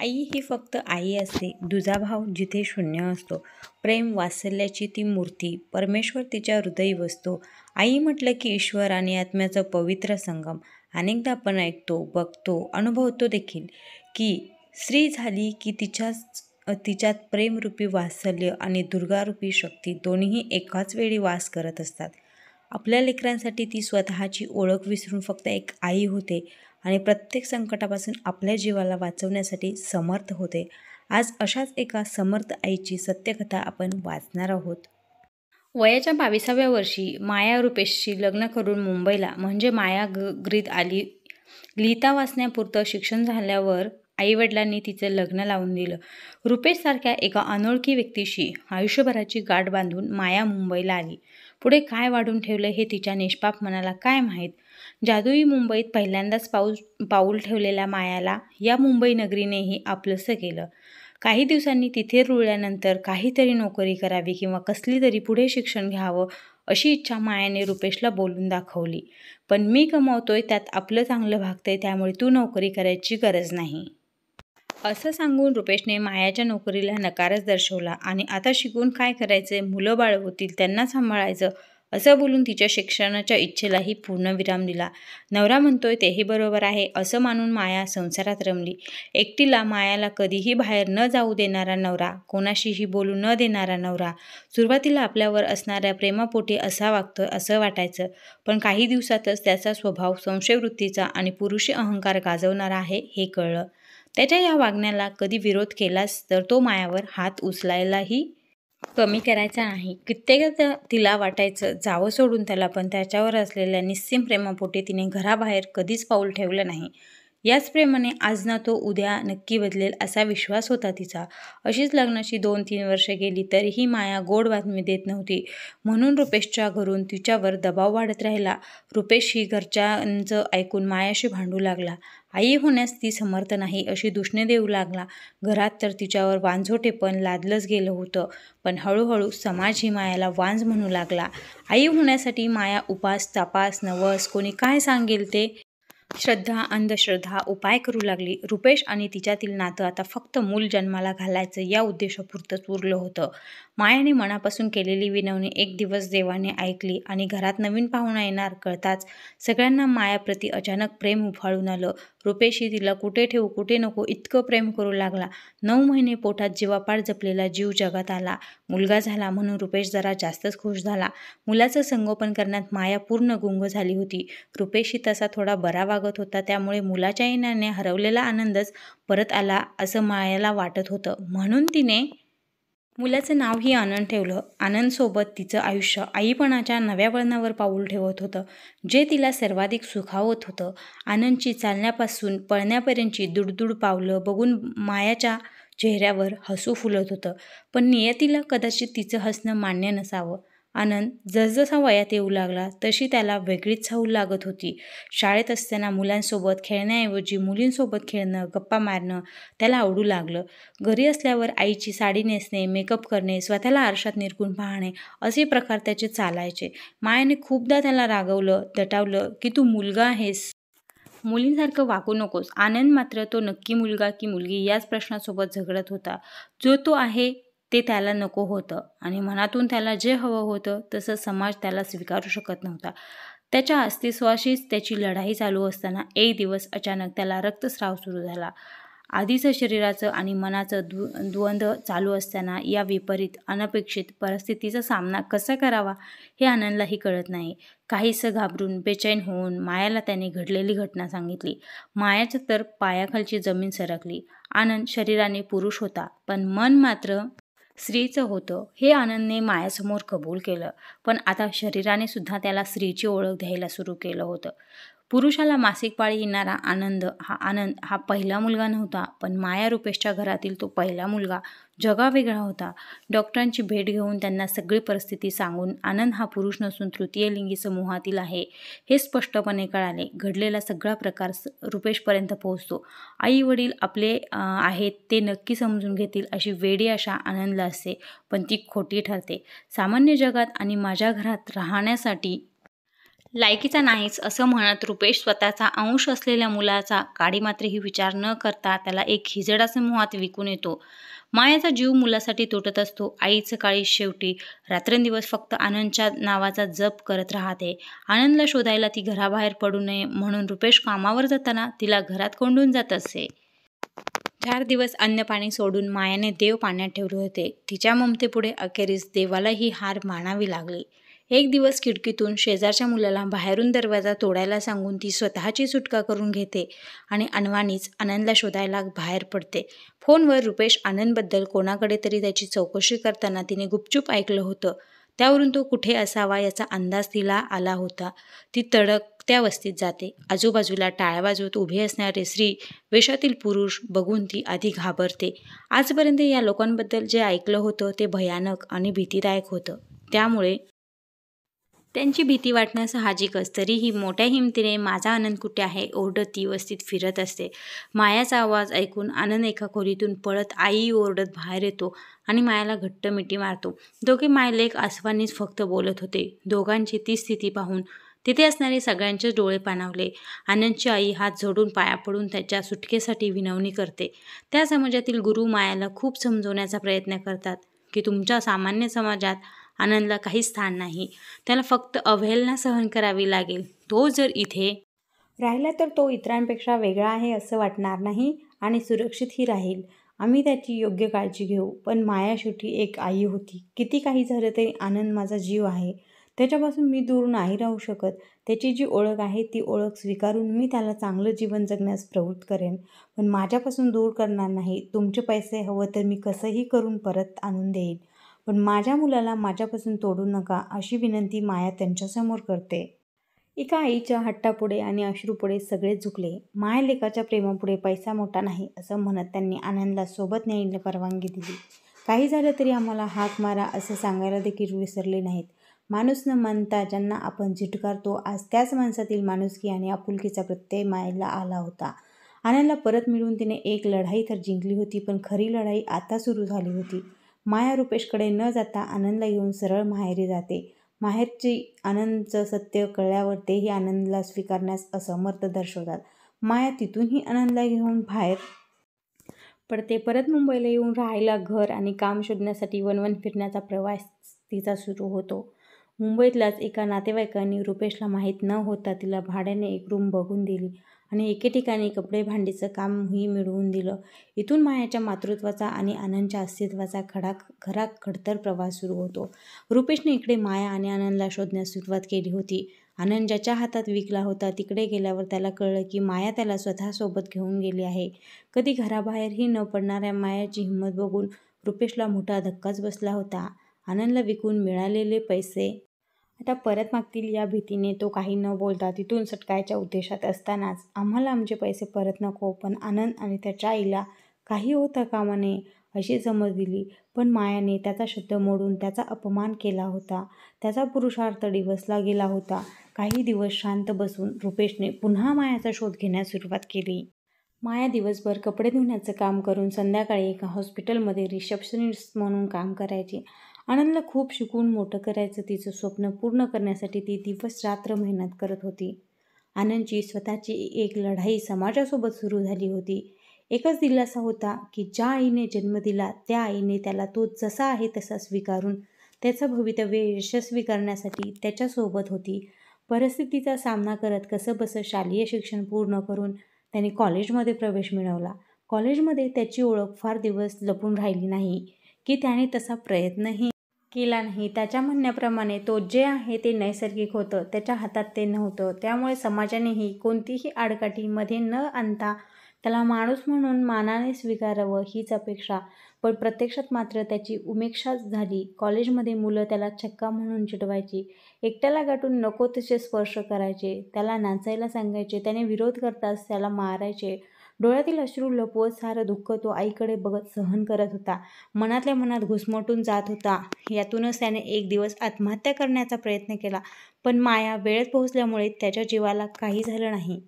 आई ही फक्त आई असते दुजाभाव जिथे शून्य असतो प्रेम वात्सल्याची ती मूर्ती परमेश्वर तिच्या हृदय बसतो आई म्हटलं की ईश्वर आणि आत्म्याचं पवित्र संगम अनेकदा आपण ऐकतो बघतो अनुभवतो देखील की स्त्री झाली की तिच्याच तिच्यात प्रेमरूपी वासल्य आणि दुर्गारूपी शक्ती दोन्हीही एकाच वेळी वास करत असतात आपल्या लेकरांसाठी ती स्वतःची ओळख विसरून फक्त एक आई होते आणि प्रत्येक संकटापासून आपल्या जीवाला वाचवण्यासाठी समर्थ होते आज अशाच एका समर्थ आईची सत्यकथा आपण वाचणार आहोत वयाच्या बावीसाव्या वर्षी माया रुपेशशी लग्न करून मुंबईला म्हणजे माया ग्रीत आली लिहिता वाचण्यापुरतं शिक्षण झाल्यावर आईवडिलांनी तिचं लग्न लावून दिलं रुपेशसारख्या एका अनोळखी व्यक्तीशी आयुष्यभराची गाठ बांधून माया मुंबईला आली पुढे काय वाढून ठेवलं हे तिच्या निष्पाप मनाला काय माहीत जादुई मुंबईत पहिल्यांदाच पाऊस पाऊल ठेवलेल्या मायाला या मुंबई नगरीनेही आपलंसं केलं काही दिवसांनी तिथे रुळल्यानंतर काहीतरी नोकरी करावी किंवा कसली तरी पुढे शिक्षण घ्यावं अशी इच्छा मायाने रुपेशला बोलून दाखवली पण मी कमावतोय त्यात आपलं चांगलं भागतंय त्यामुळे तू नोकरी करायची गरज नाही असं सांगून रुपेशने मायाच्या नोकरीला नकारच दर्शवला आणि आता शिकून काय करायचे मुलं बाळ होतील त्यांना सांभाळायचं असं बोलून तिच्या शिक्षणाच्या इच्छेलाही पूर्णविराम दिला नवरा म्हणतोय तेही बरोबर आहे असं मानून माया संसारात रमली एकटीला मायाला कधीही बाहेर न जाऊ देणारा नवरा कोणाशीही बोलू न देणारा नवरा सुरुवातीला आपल्यावर असणाऱ्या प्रेमापोटी असा वागतोय असं वाटायचं पण काही दिवसातच त्याचा स्वभाव संशयवृत्तीचा आणि पुरुषी अहंकार गाजवणारा आहे हे कळलं त्याच्या या वागण्याला कधी विरोध केलास तर तो मायावर हात उचलायलाही कमी करायचा नाही कित्येक तिला वाटायचं जावं सोडून त्याला पण त्याच्यावर असलेल्या निस्सिम प्रेमापोटी तिने घराबाहेर कधीच पाऊल ठेवलं नाही याच प्रेमाने आज ना तो उद्या नक्की बदलेल असा विश्वास होता तिचा अशीच लग्नाची दोन तीन वर्ष गेली तरीही माया गोड बातमी देत नव्हती म्हणून रुपेशच्या घरून तिच्यावर दबाव वाढत राहिला रुपेश ही घरच्यांचं ऐकून मायाशी भांडू लागला आई होण्यास ती समर्थ नाही अशी दुष्णे देऊ लागला घरात तर तिच्यावर वांझोटे पण लादलंच गेलं होतं पण हळूहळू समाज ही मायाला वांज म्हणू लागला आई होण्यासाठी माया उपास तपास नवस कोणी काय सांगेल ते श्रद्धा अंधश्रद्धा उपाय करू लागली रुपेश आणि तिच्यातील नातं आता फक्त मूल जन्माला घालायचं या उद्देशापुरतंच उरलं होतं मायाने मनापासून केलेली विनवणी एक दिवस देवाने ऐकली आणि घरात नवीन पाहुणा येणार कळताच सगळ्यांना मायाप्रती अचानक प्रेम उफाळून आलं रुपेशी तिला कुठे ठेवू कुठे नको इतकं प्रेम करू लागला नऊ महिने पोटात जीवापाड जपलेला जीव जगात आला मुलगा झाला म्हणून रुपेश जरा जास्तच खुश झाला मुलाचं संगोपन करण्यात माया पूर्ण गुंग झाली होती रुपेशही तसा थोडा बरा वागत होता त्यामुळे मुलाच्या येण्याने हरवलेला आनंदच परत आला असं मायाला वाटत होतं म्हणून तिने मुलाचं नावही आनंद ठेवलं आनंदसोबत तिचं आयुष्य आईपणाच्या नव्या वळणावर पाऊल ठेवत होतं जे तिला सर्वाधिक सुखावत होतं आनंदची चालण्यापासून पळण्यापर्यंतची दुडदुड पावलं बघून मायाच्या चेहऱ्यावर हसू फुलत होतं पण नियतीला कदाचित तिचं हसणं मान्य नसावं आनंद जसजसा वयात येऊ लागला तशी त्याला वेगळीच हवू लागत होती शाळेत असताना मुलांसोबत खेळण्याऐवजी मुलींसोबत खेळणं गप्पा मारणं त्याला आवडू लागलं घरी असल्यावर आईची साडी नेसणे मेकअप करणे स्वतःला आरशात निरकून पाहणे असे प्रकार त्याचे चालायचे मायाने खूपदा त्याला रागवलं दटावलं की तू मुलगा आहेस मुलींसारखं वागू नकोस आनंद मात्र तो नक्की मुलगा की मुलगी याच प्रश्नासोबत झगडत होता जो तो आहे ते त्याला नको होतं आणि मनातून त्याला जे हवं होतं तसं समाज त्याला स्वीकारू शकत नव्हता त्याच्या अस्तित्वाशीच त्याची लढाई चालू असताना एक दिवस अचानक त्याला रक्तस्राव सुरू झाला आधीचं शरीराचं आणि मनाचं दु द्वंद्व चालू असताना या विपरीत अनपेक्षित परिस्थितीचा सामना कसा करावा हे आनंदलाही कळत नाही काहीसं घाबरून बेचैन होऊन मायाला त्याने घडलेली घटना सांगितली मायाचं तर पायाखालची जमीन सरकली आनंद शरीराने पुरुष होता पण मन मात्र स्त्रीचं होतं हे आनंदने मायासमोर कबूल केलं पण आता शरीराने सुद्धा त्याला स्त्रीची ओळख द्यायला सुरू केलं होतं पुरुषाला मासिक पाळी येणारा आनंद हा आनंद हा पहिला मुलगा नव्हता पण माया रुपेशच्या घरातील तो पहिला मुलगा जगावेगळा होता डॉक्टरांची भेट घेऊन त्यांना सगळी परिस्थिती सांगून आनंद हा पुरुष नसून तृतीय लिंगी समूहातील आहे हे स्पष्टपणे कळाले घडलेला सगळा प्रकार रुपेशपर्यंत पोहोचतो आई वडील आपले आहेत ते नक्की समजून घेतील अशी वेडी अशा आनंदला असते पण ती खोटी ठरते सामान्य जगात आणि माझ्या घरात राहण्यासाठी लायकीचा नाहीच असं म्हणत रुपेश स्वतःचा अंश असलेल्या मुलाचा काडी ही विचार न करता त्याला एक हिजडा मुहात विकून येतो मायाचा जीव मुलासाठी तुटत असतो आईचं काळी शेवटी रात्रंदिवस फक्त आनंदच्या नावाचा जप करत राहते आनंदला शोधायला ती घराबाहेर पडू नये म्हणून रुपेश कामावर जाताना तिला घरात कोंडून जात असे चार दिवस अन्न पाणी सोडून मायाने देव पाण्यात ठेवले होते तिच्या ममतेपुढे अखेरीस देवालाही हार मानावी लागली एक दिवस खिडकीतून शेजारच्या मुलाला बाहेरून दरवाजा तोडायला सांगून ती स्वतःची सुटका करून घेते आणि अनवाणीच आनंदला शोधायला बाहेर पडते फोनवर रुपेश आनंदबद्दल कोणाकडे तरी त्याची चौकशी करताना तिने गुपचूप ऐकलं होतं त्यावरून तो कुठे असावा याचा अंदाज तिला आला होता ती तडक त्या वस्तीत जाते आजूबाजूला बाजूत उभे असणारे स्त्री वेशातील पुरुष बघून ती आधी घाबरते आजपर्यंत या लोकांबद्दल जे ऐकलं होतं ते भयानक आणि भीतीदायक होतं त्यामुळे त्यांची भीती वाटणं साहजिकच तरीही मोठ्या हिमतीने माझा आनंद कुठे आहे ओरडत ती वस्तीत फिरत असते मायाचा आवाज ऐकून आनंद एका खोलीतून पळत आई ओरडत बाहेर येतो आणि मायाला घट्ट मिठी मारतो दोघे मायलेक आसवानीच फक्त बोलत होते दोघांची ती स्थिती पाहून तिथे असणारे सगळ्यांचे डोळे पाणावले आनंदची आई हात झोडून पाया पडून त्याच्या सुटकेसाठी विनवणी करते त्या समाजातील गुरु मायाला खूप समजवण्याचा प्रयत्न करतात की तुमच्या सामान्य समाजात आनंदला काही स्थान नाही त्याला फक्त अवहेलना सहन करावी लागेल तो जर इथे राहिला तर तो इतरांपेक्षा वेगळा आहे असं वाटणार नाही आणि सुरक्षितही राहील आम्ही त्याची योग्य काळजी घेऊ पण माया शेवटी एक आई होती किती काही झालं तरी आनंद माझा जीव आहे त्याच्यापासून मी दूर नाही राहू शकत त्याची जी ओळख आहे ती ओळख स्वीकारून मी त्याला चांगलं जीवन जगण्यास प्रवृत्त करेन पण माझ्यापासून दूर करणार नाही तुमचे पैसे हवं तर मी कसंही करून परत आणून देईन पण माझ्या मुलाला माझ्यापासून तोडू नका अशी विनंती माया त्यांच्यासमोर करते एका आईच्या हट्टापुढे आणि अश्रूपुढे सगळे झुकले माया लेकाच्या प्रेमापुढे पैसा मोठा नाही असं म्हणत त्यांनी आनंदला सोबत न्यायला परवानगी दिली काही झालं तरी आम्हाला हाक मारा असं सांगायला देखील विसरले नाहीत माणूस न मानता ज्यांना आपण झिटकारतो आज त्याच माणसातील माणुसकी आणि आपुलकीचा प्रत्यय मायला आला होता आनंदला परत मिळून तिने एक लढाई तर जिंकली होती पण खरी लढाई आता सुरू झाली होती माया रुपेशकडे न जाता आनंदला येऊन सरळ माहेरी जाते माहेरची आनंदचं सत्य कळल्यावर तेही आनंदला स्वीकारण्यास असमर्थ दर्शवतात माया तिथूनही आनंदला घेऊन बाहेर पडते परत मुंबईला येऊन राहायला घर आणि काम शोधण्यासाठी वनवन फिरण्याचा प्रवास तिचा सुरू होतो मुंबईतल्याच एका नातेवाईकांनी रुपेशला माहीत न होता तिला भाड्याने एक रूम बघून दिली आणि एके ठिकाणी कपडे भांडीचं कामही मिळवून दिलं इथून मायाच्या मातृत्वाचा आणि आनंदच्या अस्तित्वाचा खडा खरा खडतर प्रवास सुरू होतो रुपेशने इकडे माया आणि आनंदला शोधण्यास सुरुवात केली होती आनंद ज्याच्या हातात विकला होता तिकडे गेल्यावर त्याला कळलं की माया त्याला स्वतःसोबत घेऊन गेली आहे कधी घराबाहेरही न पडणाऱ्या मायाची हिंमत बघून रुपेशला मोठा धक्काच बसला होता आनंदला विकून मिळालेले पैसे आता परत मागतील या भीतीने तो काही न बोलता तिथून सटकायच्या उद्देशात असतानाच आम्हाला आमचे पैसे परत नको पण आनंद आणि त्याच्या आईला काही होता कामाने अशी समज दिली पण मायाने त्याचा शब्द मोडून त्याचा अपमान केला होता त्याचा पुरुषार्थ डिवसला गेला होता काही दिवस शांत बसून रुपेशने पुन्हा मायाचा शोध घेण्यास सुरुवात केली माया दिवसभर कपडे धुण्याचं काम करून संध्याकाळी एका हॉस्पिटलमध्ये रिसेप्शनिस्ट म्हणून काम करायची आनंदला खूप शिकून मोठं करायचं तिचं स्वप्न पूर्ण करण्यासाठी ती दिवस रात्र मेहनत करत होती आनंदची स्वतःची एक लढाई समाजासोबत सुरू झाली होती एकच दिलासा होता की ज्या आईने जन्म दिला त्या आईने त्याला तो जसा आहे तसा स्वीकारून त्याचं भवितव्य यशस्वी करण्यासाठी त्याच्यासोबत होती परिस्थितीचा सामना करत कसंबसं शालेय शिक्षण पूर्ण करून त्याने कॉलेजमध्ये प्रवेश मिळवला कॉलेजमध्ये त्याची ओळख फार दिवस लपून राहिली नाही की त्याने तसा प्रयत्नही केला नाही त्याच्या म्हणण्याप्रमाणे तो जे आहे ते नैसर्गिक होतं त्याच्या हातात ते नव्हतं त्यामुळे समाजानेही कोणतीही आडकाठीमध्ये न आणता त्याला माणूस म्हणून मानाने स्वीकारावं हीच अपेक्षा पण प्रत्यक्षात मात्र त्याची उमेक्षाच झाली कॉलेजमध्ये मुलं त्याला छक्का म्हणून चिडवायची एकट्याला गाठून नको तसे स्पर्श करायचे त्याला नाचायला सांगायचे त्याने विरोध करताच त्याला मारायचे डोळ्यातील अश्रू लपवत सारं दुःख तो आईकडे बघत सहन करत होता मनातल्या मनात घुसमटून जात होता यातूनच त्याने एक दिवस आत्महत्या करण्याचा प्रयत्न केला पण माया वेळेत पोहोचल्यामुळे त्याच्या जीवाला काही झालं नाही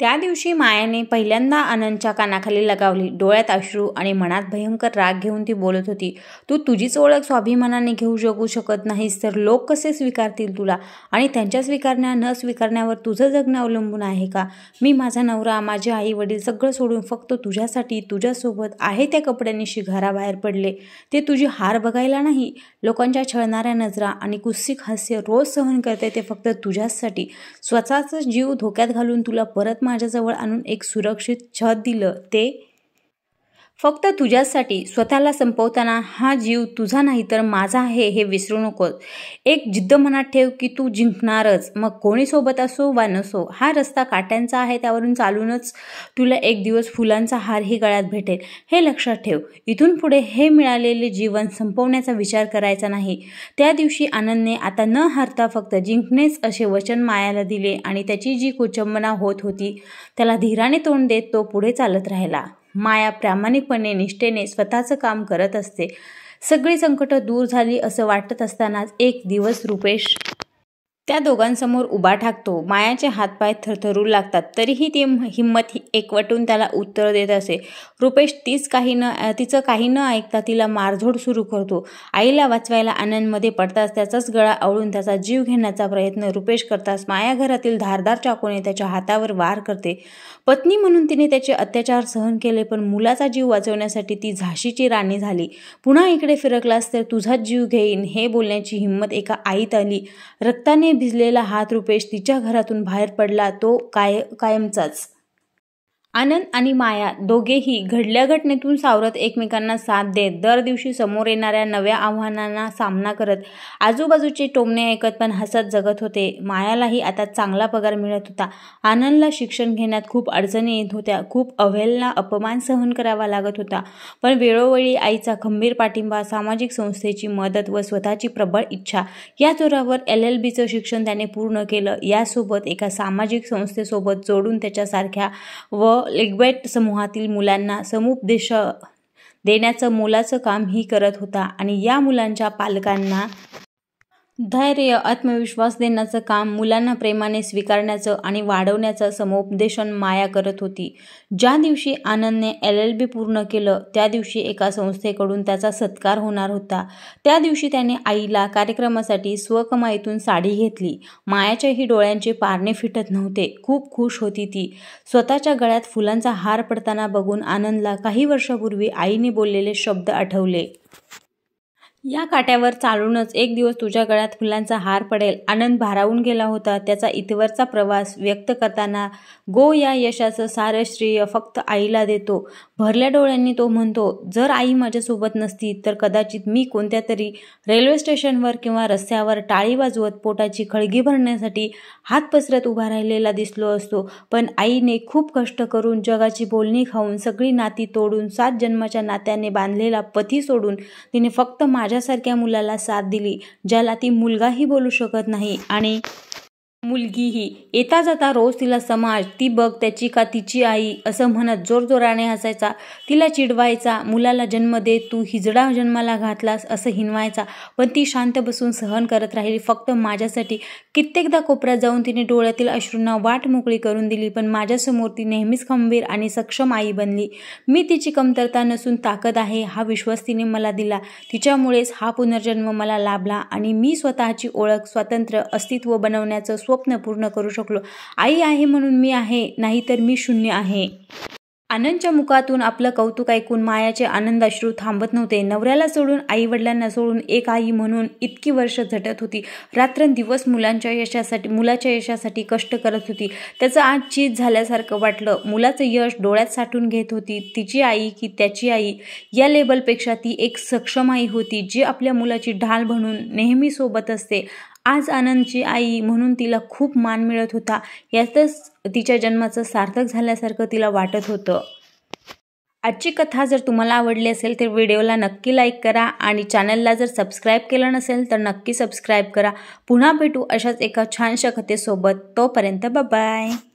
त्या दिवशी मायाने पहिल्यांदा आनंदच्या कानाखाली लगावली डोळ्यात अश्रू आणि मनात भयंकर राग घेऊन ती बोलत होती तू तु तुझीच ओळख स्वाभिमानाने घेऊ जगू शकत नाहीस तर लोक कसे स्वीकारतील तुला आणि त्यांच्या स्वीकारण्या न स्वीकारण्यावर तुझं जगणं अवलंबून आहे का मी माझा नवरा माझे आई वडील सगळं सोडून फक्त तुझ्यासाठी तुझ्यासोबत आहे त्या कपड्यांनी शिघाराबाहेर पडले ते तुझी हार बघायला नाही लोकांच्या छळणाऱ्या नजरा आणि कुस्सिक हास्य रोज सहन करते ते फक्त तुझ्यासाठी स्वतःचा जीव धोक्यात घालून तुला परत माझ्याजवळ आणून एक सुरक्षित छत दिलं ते फक्त तुझ्यासाठी स्वतःला संपवताना हा जीव तुझा नाही तर माझा आहे हे विसरू नकोस एक जिद्द मनात ठेव की तू जिंकणारच मग कोणी सोबत असो वा नसो हा रस्ता काट्यांचा आहे त्यावरून चालूनच तुला एक दिवस फुलांचा हारही गळ्यात भेटेल हे लक्षात ठेव इथून पुढे हे मिळालेले जीवन संपवण्याचा विचार करायचा नाही त्या दिवशी आनंदने आता न हारता फक्त जिंकणेच असे वचन मायाला दिले आणि त्याची जी कुचंबना होत होती त्याला धीराने तोंड देत तो पुढे चालत राहिला माया प्रामाणिकपणे निष्ठेने स्वतःचं काम करत असते सगळी संकटं दूर झाली असं वाटत असतानाच एक दिवस रुपेश त्या दोघांसमोर उभा ठाकतो मायाचे हातपाय थरथरू लागतात तरीही ती हिंमत एकवटून त्याला उत्तर देत असे रुपेश तीच काही न तिचं काही न ऐकता तिला मारझोड सुरू करतो आईला वाचवायला आनंदमध्ये पडताच त्याचाच गळा आवळून त्याचा जीव घेण्याचा प्रयत्न रुपेश करताच माया घरातील धारदार चाकूने त्याच्या हातावर वार करते पत्नी म्हणून तिने त्याचे अत्याचार सहन केले पण मुलाचा जीव वाचवण्यासाठी ती झाशीची राणी झाली पुन्हा इकडे फिरकलास तर तुझाच जीव घेईन हे बोलण्याची हिंमत एका आईत आली रक्ताने भिजलेला हात रुपेश तिच्या घरातून बाहेर पडला तो काय कायमचाच आनंद आणि माया दोघेही घडल्या घटनेतून सावरत एकमेकांना साथ देत दर दिवशी समोर येणाऱ्या नव्या आव्हानांना सामना करत आजूबाजूचे टोमणे ऐकत पण हसत जगत होते मायालाही आता चांगला पगार मिळत होता आनंदला शिक्षण घेण्यात खूप अडचणी येत होत्या खूप अवहेलना अपमान सहन करावा लागत होता पण वेळोवेळी आईचा खंबीर पाठिंबा सामाजिक संस्थेची मदत व स्वतःची प्रबळ इच्छा या जोरावर एल एल बीचं शिक्षण त्याने पूर्ण केलं यासोबत एका सामाजिक संस्थेसोबत जोडून त्याच्यासारख्या व लेग्वेट समूहातील मुलांना समुपदेश देण्याचं मोलाचं काम ही करत होता आणि या मुलांच्या पालकांना धैर्य आत्मविश्वास देण्याचं काम मुलांना प्रेमाने स्वीकारण्याचं आणि वाढवण्याचं समुपदेशन माया करत होती ज्या दिवशी आनंदने एल एल बी पूर्ण केलं त्या दिवशी एका संस्थेकडून त्याचा सत्कार होणार होता त्या दिवशी त्याने आईला कार्यक्रमासाठी स्वकमाईतून साडी घेतली मायाच्याही डोळ्यांचे पारणे फिटत नव्हते खूप खुश होती ती स्वतःच्या गळ्यात फुलांचा हार पडताना बघून आनंदला काही वर्षापूर्वी आईने बोललेले शब्द आठवले या काट्यावर चालूनच एक दिवस तुझ्या गळ्यात फुलांचा हार पडेल आनंद भारावून गेला होता त्याचा इतवरचा प्रवास व्यक्त करताना गो या यशाचं सारं श्रेय फक्त आईला देतो भरल्या डोळ्यांनी तो म्हणतो जर आई माझ्यासोबत नसती तर कदाचित मी कोणत्या तरी रेल्वे स्टेशनवर किंवा रस्त्यावर टाळी वाजवत पोटाची खळगी भरण्यासाठी हात पसरत उभा राहिलेला दिसलो असतो पण आईने खूप कष्ट करून जगाची बोलणी खाऊन सगळी नाती तोडून सात जन्माच्या नात्याने बांधलेला पती सोडून तिने फक्त माझ्या माझ्यासारख्या मुलाला साथ दिली ज्याला ती मुलगाही बोलू शकत नाही आणि मुलगीही येता जाता रोज तिला समाज ती बघ त्याची का तिची आई असं म्हणत जोरजोराने हसायचा तिला चिडवायचा मुलाला जन्म दे तू हिजडा जन्माला घातलास असं हिनवायचा पण ती शांत बसून सहन करत राहिली फक्त माझ्यासाठी कित्येकदा कोपऱ्यात जाऊन तिने डोळ्यातील अश्रूंना वाट मोकळी करून दिली पण माझ्यासमोर ती नेहमीच खंबीर आणि सक्षम आई बनली मी तिची कमतरता नसून ताकद आहे हा विश्वास तिने मला दिला तिच्यामुळेच हा पुनर्जन्म मला लाभला आणि मी स्वतःची ओळख स्वतंत्र अस्तित्व बनवण्याचं स्व स्वप्न पूर्ण करू शकलो आई आहे म्हणून मी आहे नाही तर मी शून्य आहे आनंदच्या मुखातून आपलं कौतुक ऐकून मायाचे आनंद थांबत नव्हते नवऱ्याला सोडून आई वडिलांना सोडून एक आई म्हणून इतकी वर्ष झटत होती रात्रंदिवस मुलांच्या यशासाठी मुलाच्या यशासाठी कष्ट करत होती त्याचं आज चीज झाल्यासारखं वाटलं मुलाचं यश डोळ्यात साठून घेत होती तिची आई की त्याची आई या लेबलपेक्षा ती एक सक्षम आई होती जी आपल्या मुलाची ढाल म्हणून नेहमी सोबत असते आज आनंदची आई म्हणून तिला खूप मान मिळत होता यातच तिच्या जन्माचं सार्थक झाल्यासारखं तिला वाटत होतं आजची कथा जर तुम्हाला आवडली असेल तर व्हिडिओला नक्की लाईक करा आणि चॅनलला जर सबस्क्राईब केलं नसेल तर नक्की सबस्क्राईब करा पुन्हा भेटू अशाच एका छानशा कथेसोबत तोपर्यंत बाय